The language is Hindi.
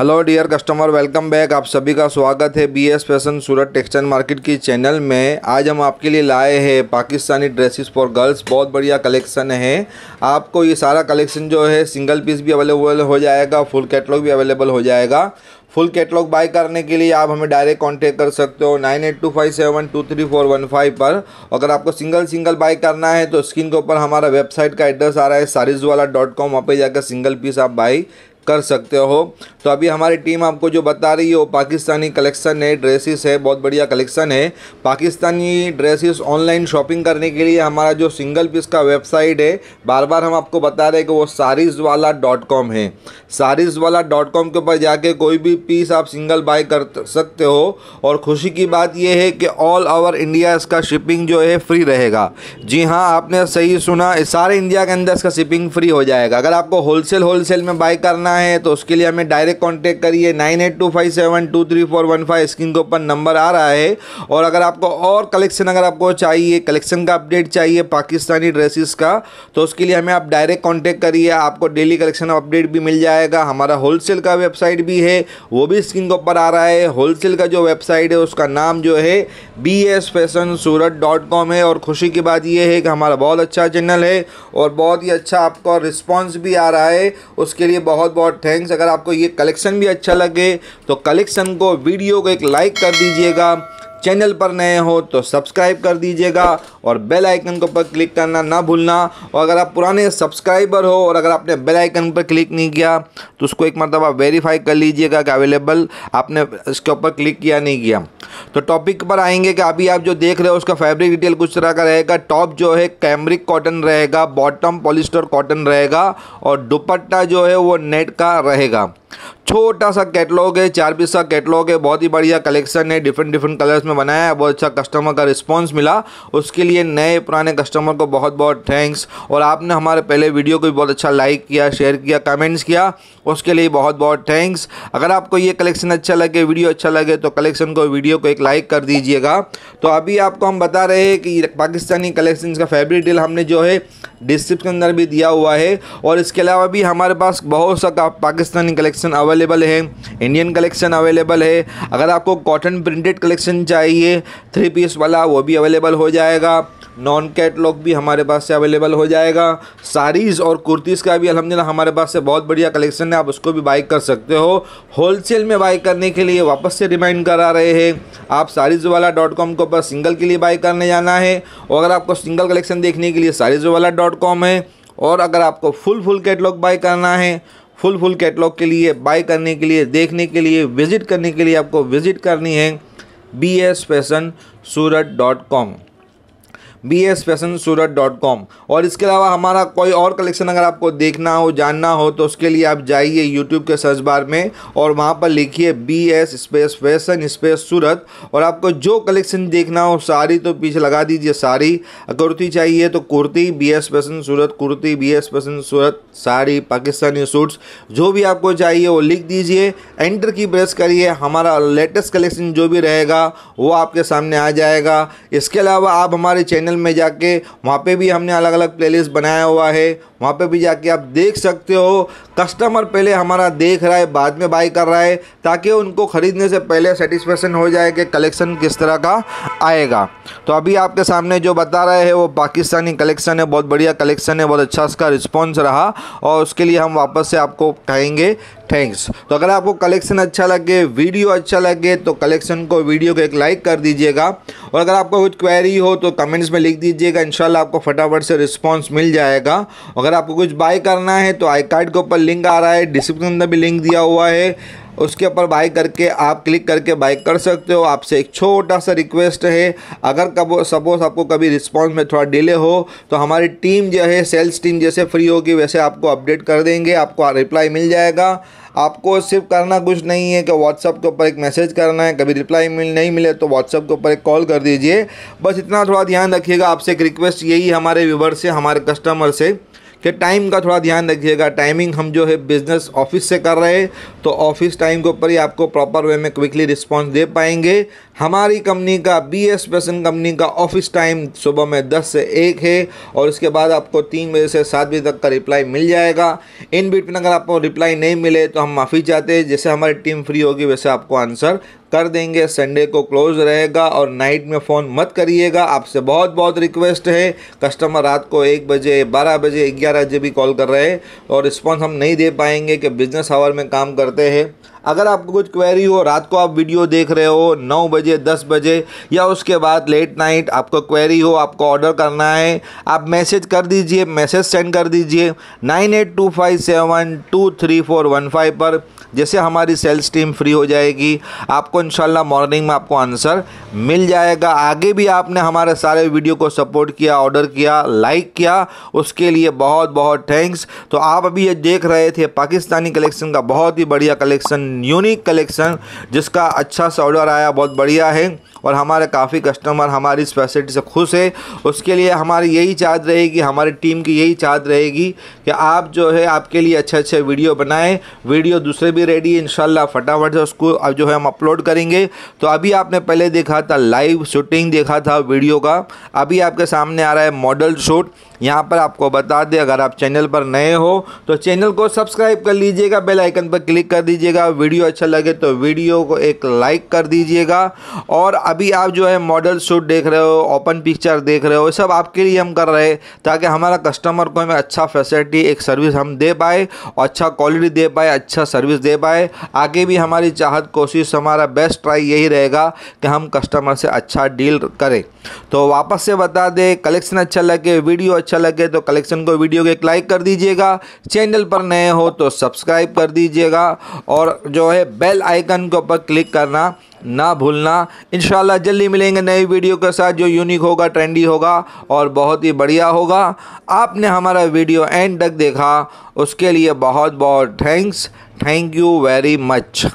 hello dear customer welcome back आप सभी का स्वागत है B S fashion Surat textile market की चैनल में आज हम आपके लिए लाए हैं पाकिस्तानी ड्रेसेस फॉर गर्ल्स बहुत बढ़िया कलेक्शन है आपको ये सारा कलेक्शन जो है सिंगल पीस भी अवेलेबल हो जाएगा फुल कैटलॉग भी अवेलेबल हो जाएगा फुल कैटलॉग बाय करने के लिए आप हमें डायरेक्ट कांटेक्ट कर सकते हो nine eight two five seven two three four one five पर अगर आपको सिंगल सिंगल बाय करना है तो स्क्रीन के ऊपर हमारा वेबसाइट का एड्रेस आ रहा है सारिजवाला डॉट कॉम वहाँ पर जाकर सिंगल पीस आप बाई कर सकते हो तो अभी हमारी टीम आपको जो बता रही है वो पाकिस्तानी कलेक्शन है ड्रेसेस है बहुत बढ़िया कलेक्शन है पाकिस्तानी ड्रेसेस ऑनलाइन शॉपिंग करने के लिए हमारा जो सिंगल पीस का वेबसाइट है बार बार हम आपको बता रहे हैं कि वो सारीज वाला डॉट कॉम है सारीज वाला डॉट कॉम के ऊपर जाके कोई भी पीस आप सिंगल बाई कर सकते हो और खुशी की बात यह है कि ऑल ओवर इंडिया इसका शिपिंग जो है फ्री रहेगा जी हाँ आपने सही सुना सारे इंडिया के अंदर इसका शिपिंग फ्री हो जाएगा अगर आपको होलसेल होलसेल में बाय करना करना है तो उसके लिए हमें डायरेक्ट कॉन्टेक्ट करिए nine eight two five seven two three four one five screen के ऊपर नंबर आ रहा है और अगर आपको और कलेक्शन अगर आपको चाहिए कलेक्शन का अपडेट चाहिए पाकिस्तानी ड्रेसेस का तो उसके लिए हमें आप डायरेक्ट कॉन्टेक्ट करिए आपको डेली कलेक्शन अपडेट भी मिल जाएगा हमारा होलसेल का वेबसाइट भी है वो भी स्क्रीन के ऊपर आ रहा है होलसेल का जो वेबसाइट है उसका नाम जो है B S fashion Surat dot com है और खुशी की बात यह है कि हमारा बहुत अच्छा चैनल है और बहुत ही अच्छा आपका रिस्पॉन्स भी आ रहा है उसके लिए बहुत बहुत थैंक्स अगर आपको ये कलेक्शन भी अच्छा लगे तो कलेक्शन को वीडियो को एक लाइक कर दीजिएगा चैनल पर नए हो तो सब्सक्राइब कर दीजिएगा और बेल आइकन के ऊपर क्लिक करना ना भूलना और अगर आप पुराने सब्सक्राइबर हो और अगर आपने बेल आइकन पर क्लिक नहीं किया तो उसको एक मरतबा वेरीफाई कर लीजिएगा कि अवेलेबल आपने इसके ऊपर क्लिक किया नहीं किया तो टॉपिक पर आएंगे कि अभी आप जो देख रहे हो उसका फैब्रिक डिटेल कुछ तरह का रहेगा टॉप जो है कैमरिक कॉटन रहेगा बॉटम पॉलिस्टर कॉटन रहेगा और दुपट्टा जो है वो नेट का रहेगा छोटा सा कैटलॉग है चार पीस का कैटलॉग है बहुत ही बढ़िया कलेक्शन है डिफरेंट डिफरेंट कलर्स में बनाया है बहुत अच्छा कस्टमर का रिस्पॉन्स मिला उसके लिए नए पुराने कस्टमर को बहुत बहुत थैंक्स और आपने हमारे पहले वीडियो को भी बहुत अच्छा लाइक किया शेयर किया कमेंट्स किया उसके लिए बहुत बहुत थैंक्स अगर आपको ये कलेक्शन अच्छा लगे वीडियो अच्छा लगे तो कलेक्शन को वीडियो को एक लाइक कर दीजिएगा तो अभी आपको हम बता रहे हैं कि पाकिस्तानी कलेक्शन का फैब्रिक डील हमने जो है डिस्क्रिप्शन के अंदर भी दिया हुआ है और इसके अलावा भी हमारे पास बहुत सा पाकिस्तानी कलेक्शन अवेलेबल है इंडियन कलेक्शन अवेलेबल है अगर आपको कॉटन प्रिंटेड कलेक्शन चाहिए थ्री पीस वाला वो भी अवेलेबल हो जाएगा नॉन कैटलॉग भी हमारे पास से अवेलेबल हो जाएगा साड़ीज़ और कुर्तीज़ का भी अलहमदिल्ला हमारे पास से बहुत बढ़िया कलेक्शन है आप उसको भी बाई कर सकते हो होलसेल में बाई करने के लिए वापस से रिमाइंड करा रहे हैं आप साड़ीज़ वाला डॉट कॉम के ऊपर सिंगल के लिए बाई करने जाना है और अगर आपको सिंगल कलेक्शन देखने के लिए साड़ीज़ वाला डॉट डॉट कॉम है और अगर आपको फुल फुल कैटलॉग बाय करना है फुल फुल कैटलॉग के लिए बाय करने के लिए देखने के लिए विज़िट करने के लिए आपको विज़िट करनी है B S fashion Surat dot com B S fashion Surat dot com और इसके अलावा हमारा कोई और कलेक्शन अगर आपको देखना हो जानना हो तो उसके लिए आप जाइए यूट्यूब के सर्च बार में और वहाँ पर लिखिए B S space fashion space Surat और आपको जो कलेक्शन देखना हो सारी तो पीछे लगा दीजिए सारी कुर्ती चाहिए तो kurti B S fashion Surat kurti B S fashion Surat sari Pakistani suits जो भी आपको चाहिए वो लिख दीजिए एंटर की प्रेस करिए हमारा लेटेस्ट कलेक्शन जो भी रहेगा वो आपके सामने आ जाएगा इसके अलावा आप हमारे चैनल चैनल में जाके वहाँ पे भी हमने अलग अलग प्लेलिस्ट बनाया हुआ है वहाँ पे भी जाके आप देख सकते हो कस्टमर पहले हमारा देख रहा है बाद में बाई कर रहा है ताकि उनको ख़रीदने से पहले सेटिस्फेक्शन हो जाए कि कलेक्शन किस तरह का आएगा तो अभी आपके सामने जो बता रहे हैं वो पाकिस्तानी कलेक्शन है बहुत बढ़िया कलेक्शन है बहुत अच्छा उसका रिस्पॉन्स रहा और उसके लिए हम वापस से आपको कहेंगे थैंक्स तो अगर आपको कलेक्शन अच्छा लगे वीडियो अच्छा लगे तो कलेक्शन को वीडियो को एक लाइक कर दीजिएगा और अगर आपको कुछ क्वेरी हो तो कमेंट्स में लिख दीजिएगा इन आपको फटाफट से रिस्पॉन्स मिल जाएगा अगर अगर आपको कुछ बाय करना है तो आई कार्ड के ऊपर लिंक आ रहा है डिस्क्रिप्शन में भी लिंक दिया हुआ है उसके ऊपर बाय करके आप क्लिक करके बाय कर सकते हो आपसे एक छोटा सा रिक्वेस्ट है अगर कब सपोज आपको कभी रिस्पांस में थोड़ा डिले हो तो हमारी टीम जो है सेल्स टीम जैसे फ्री होगी वैसे आपको अपडेट कर देंगे आपको रिप्लाई मिल जाएगा आपको सिर्फ करना कुछ नहीं है कि व्हाट्सअप के ऊपर एक मैसेज करना है कभी रिप्लाई मिल नहीं मिले तो व्हाट्सअप के ऊपर एक कॉल कर दीजिए बस इतना थोड़ा ध्यान रखिएगा आपसे एक रिक्वेस्ट यही हमारे व्यूवर से हमारे कस्टमर से कि टाइम का थोड़ा ध्यान रखिएगा टाइमिंग हम जो है बिज़नेस ऑफिस से कर रहे हैं तो ऑफिस टाइम के ऊपर ही आपको प्रॉपर वे में क्विकली रिस्पॉन्स दे पाएंगे हमारी कंपनी का बी एस पेसन कंपनी का ऑफिस टाइम सुबह में दस से एक है और उसके बाद आपको तीन बजे से सात बजे तक का रिप्लाई मिल जाएगा इन बिटवीन अगर आपको रिप्लाई नहीं मिले तो हम माफ़ी चाहते हैं जैसे हमारी टीम फ्री होगी वैसे आपको आंसर कर देंगे संडे को क्लोज रहेगा और नाइट में फ़ोन मत करिएगा आपसे बहुत बहुत रिक्वेस्ट है कस्टमर रात को एक बजे बारह बजे ग्यारह बजे भी कॉल कर रहे हैं और रिस्पॉन्स हम नहीं दे पाएंगे कि बिज़नेस आवर में काम करते हैं अगर आपको कुछ क्वेरी हो रात को आप वीडियो देख रहे हो नौ बजे दस बजे या उसके बाद लेट नाइट आपको क्वेरी हो आपको ऑर्डर करना है आप मैसेज कर दीजिए मैसेज सेंड कर दीजिए nine eight two five seven two three four one five पर जैसे हमारी सेल्स टीम फ्री हो जाएगी आपको इंशाल्लाह मॉर्निंग में आपको आंसर मिल जाएगा आगे भी आपने हमारे सारे वीडियो को सपोर्ट किया ऑर्डर किया लाइक किया उसके लिए बहुत बहुत थैंक्स तो आप अभी ये देख रहे थे पाकिस्तानी कलेक्शन का बहुत ही बढ़िया कलेक्शन यूनिक कलेक्शन जिसका अच्छा सा ऑर्डर आया बहुत बढ़िया है और हमारे काफ़ी कस्टमर हमारी इस फैसिलिटी से खुश है उसके लिए हमारी यही चाहत रहेगी हमारी टीम की यही चाहत रहेगी कि आप जो है आपके लिए अच्छे अच्छे वीडियो बनाएं वीडियो दूसरे भी रेडी इन फटाफट से उसको अब जो है हम अपलोड करेंगे तो अभी आपने पहले देखा था लाइव शूटिंग देखा था वीडियो का अभी आपके सामने आ रहा है मॉडल शूट यहाँ पर आपको बता दें अगर आप चैनल पर नए हो तो चैनल को सब्सक्राइब कर लीजिएगा बेल आइकन पर क्लिक कर दीजिएगा वीडियो अच्छा लगे तो वीडियो को एक लाइक कर दीजिएगा और अभी आप जो है मॉडल शूट देख रहे हो ओपन पिक्चर देख रहे हो ये सब आपके लिए हम कर रहे हैं ताकि हमारा कस्टमर को हमें अच्छा फैसिलिटी एक सर्विस हम दे पाए और अच्छा क्वालिटी दे पाए अच्छा सर्विस दे पाए आगे भी हमारी चाहत कोशिश हमारा बेस्ट ट्राई यही रहेगा कि हम कस्टमर से अच्छा डील करें तो वापस से बता दें कलेक्शन अच्छा लगे वीडियो अच्छा लगे तो कलेक्शन को वीडियो को एक लाइक कर दीजिएगा चैनल पर नए हो तो सब्सक्राइब कर दीजिएगा और जो है बेल आइकन के ऊपर क्लिक करना ना भूलना इन जल्दी मिलेंगे नई वीडियो के साथ जो यूनिक होगा ट्रेंडी होगा और बहुत ही बढ़िया होगा आपने हमारा वीडियो एंड तक देखा उसके लिए बहुत बहुत thanks thank you very much